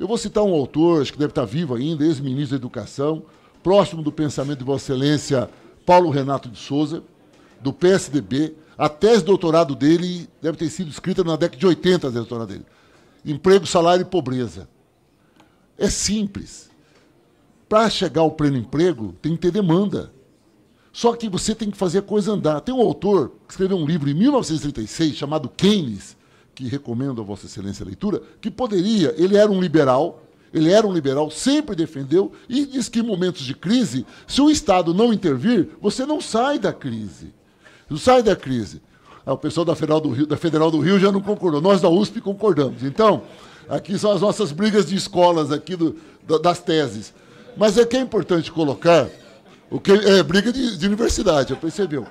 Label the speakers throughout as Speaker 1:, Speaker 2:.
Speaker 1: Eu vou citar um autor, acho que deve estar vivo ainda, ex-ministro da Educação, próximo do pensamento de Vossa Excelência Paulo Renato de Souza, do PSDB. A tese de doutorado dele deve ter sido escrita na década de 80, a doutorado dele. Emprego, salário e pobreza. É simples. Para chegar ao pleno emprego, tem que ter demanda. Só que você tem que fazer a coisa andar. Tem um autor que escreveu um livro em 1936 chamado Keynes, que recomendo a Vossa Excelência a leitura, que poderia, ele era um liberal, ele era um liberal, sempre defendeu e diz que em momentos de crise, se o Estado não intervir, você não sai da crise. Não sai da crise. Ah, o pessoal da Federal do Rio, da Federal do Rio já não concordou, nós da USP concordamos. Então, aqui são as nossas brigas de escolas aqui do, das teses. Mas é que é importante colocar, o que é briga de, de universidade, já percebeu?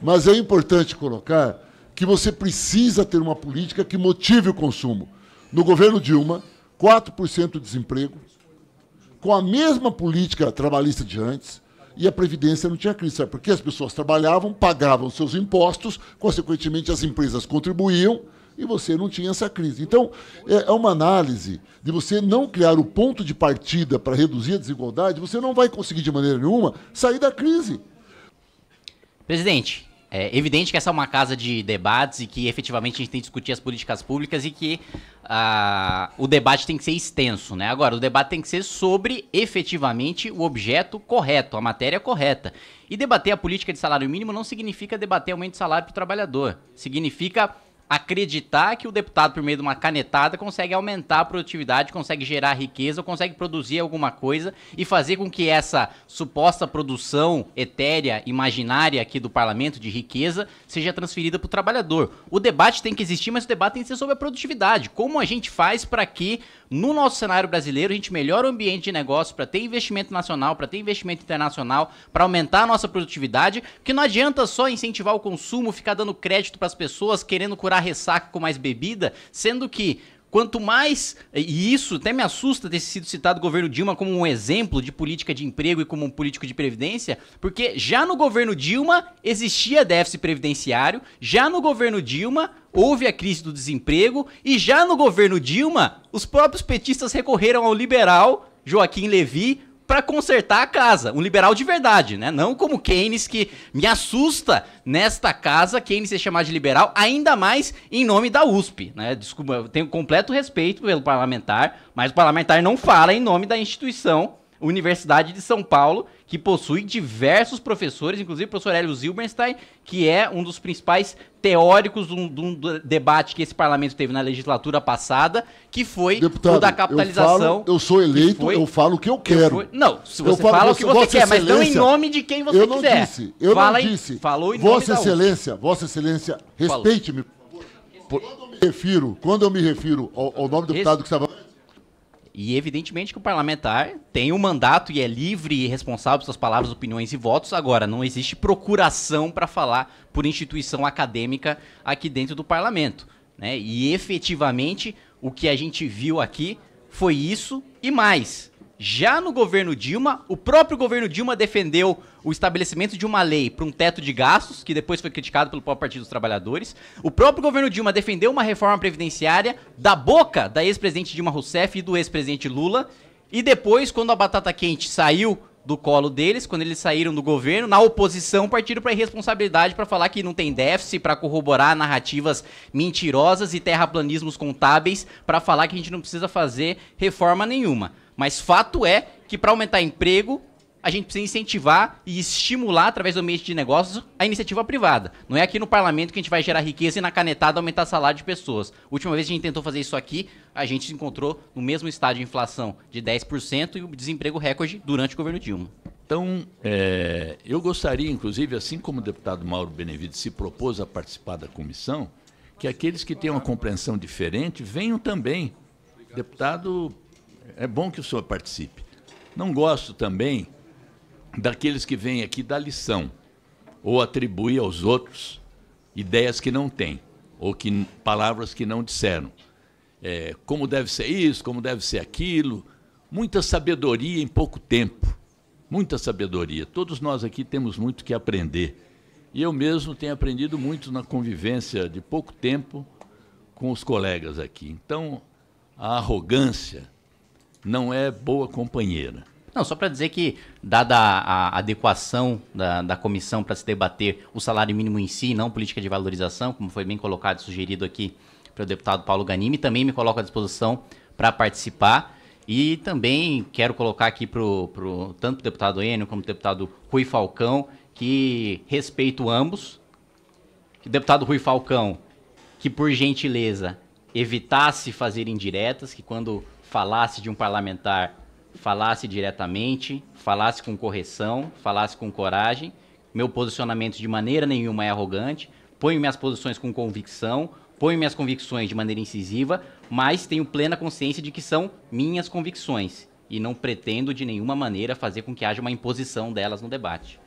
Speaker 1: Mas é importante colocar que você precisa ter uma política que motive o consumo. No governo Dilma, 4% de desemprego, com a mesma política trabalhista de antes, e a Previdência não tinha crise. Sabe? Porque as pessoas trabalhavam, pagavam seus impostos, consequentemente as empresas contribuíam, e você não tinha essa crise. Então, é, é uma análise de você não criar o ponto de partida para reduzir a desigualdade, você não vai conseguir de maneira nenhuma sair da crise.
Speaker 2: Presidente, é evidente que essa é uma casa de debates e que efetivamente a gente tem que discutir as políticas públicas e que ah, o debate tem que ser extenso, né? Agora, o debate tem que ser sobre efetivamente o objeto correto, a matéria correta. E debater a política de salário mínimo não significa debater aumento de salário para o trabalhador. Significa acreditar que o deputado, por meio de uma canetada, consegue aumentar a produtividade, consegue gerar riqueza, consegue produzir alguma coisa e fazer com que essa suposta produção etérea, imaginária aqui do parlamento de riqueza, seja transferida para o trabalhador. O debate tem que existir, mas o debate tem que ser sobre a produtividade. Como a gente faz para que, no nosso cenário brasileiro, a gente melhore o ambiente de negócio para ter investimento nacional, para ter investimento internacional, para aumentar a nossa produtividade, que não adianta só incentivar o consumo, ficar dando crédito para as pessoas, querendo curar ressaca com mais bebida, sendo que quanto mais, e isso até me assusta ter sido citado o governo Dilma como um exemplo de política de emprego e como um político de previdência, porque já no governo Dilma existia déficit previdenciário, já no governo Dilma houve a crise do desemprego e já no governo Dilma os próprios petistas recorreram ao liberal Joaquim Levi para consertar a casa. Um liberal de verdade, né? Não como Keynes, que me assusta nesta casa, Keynes ser chamado de liberal, ainda mais em nome da USP, né? Desculpa, eu tenho completo respeito pelo parlamentar, mas o parlamentar não fala em nome da instituição Universidade de São Paulo, que possui diversos professores, inclusive o professor Hélio Zilberstein, que é um dos principais teóricos de um, de um debate que esse parlamento teve na legislatura passada, que foi Deputado, o da capitalização. Eu, falo,
Speaker 1: eu sou eleito, foi, eu falo o que eu quero. Eu não, se você falo, fala o que você quer, mas não em nome de
Speaker 2: quem você eu não quiser. Disse, eu Fala não em, disse.
Speaker 1: Falou em Vossa Excelência, Vossa Excelência, respeite-me. Quando eu me refiro, quando eu me refiro ao, ao nome do deputado que estava
Speaker 2: e evidentemente que o parlamentar tem o um mandato e é livre e responsável pelas suas palavras, opiniões e votos. Agora, não existe procuração para falar por instituição acadêmica aqui dentro do parlamento. Né? E efetivamente o que a gente viu aqui foi isso e mais. Já no governo Dilma, o próprio governo Dilma defendeu o estabelecimento de uma lei para um teto de gastos, que depois foi criticado pelo próprio Partido dos Trabalhadores. O próprio governo Dilma defendeu uma reforma previdenciária da boca da ex-presidente Dilma Rousseff e do ex-presidente Lula. E depois, quando a batata quente saiu do colo deles, quando eles saíram do governo, na oposição partiram para irresponsabilidade para falar que não tem déficit, para corroborar narrativas mentirosas e terraplanismos contábeis, para falar que a gente não precisa fazer reforma nenhuma. Mas fato é que para aumentar emprego, a gente precisa incentivar e estimular, através do ambiente de negócios, a iniciativa privada. Não é aqui no parlamento que a gente vai gerar riqueza e na canetada aumentar salário de pessoas. Última vez que a gente tentou fazer isso aqui, a gente se encontrou no mesmo estágio de inflação de 10% e o desemprego recorde durante o governo Dilma. Então, é, eu
Speaker 3: gostaria, inclusive, assim como o deputado Mauro Benevides se propôs a participar da comissão, que aqueles que têm uma compreensão diferente venham também. deputado é bom que o senhor participe. Não gosto também daqueles que vêm aqui dar lição ou atribuir aos outros ideias que não têm ou que palavras que não disseram. É, como deve ser isso, como deve ser aquilo. Muita sabedoria em pouco tempo. Muita sabedoria. Todos nós aqui temos muito que aprender. E eu mesmo tenho aprendido muito na convivência de pouco tempo com os colegas aqui. Então, a arrogância,
Speaker 2: não é boa companheira. Não, só para dizer que, dada a adequação da, da comissão para se debater o salário mínimo em si, não política de valorização, como foi bem colocado e sugerido aqui pelo deputado Paulo Ganimi, também me coloco à disposição para participar. E também quero colocar aqui pro, pro tanto o deputado Enio como o deputado Rui Falcão, que respeito ambos. deputado Rui Falcão, que por gentileza evitasse fazer indiretas, que quando falasse de um parlamentar, falasse diretamente, falasse com correção, falasse com coragem. Meu posicionamento de maneira nenhuma é arrogante, ponho minhas posições com convicção, ponho minhas convicções de maneira incisiva, mas tenho plena consciência de que são minhas convicções e não pretendo de nenhuma maneira fazer com que haja uma imposição delas no debate.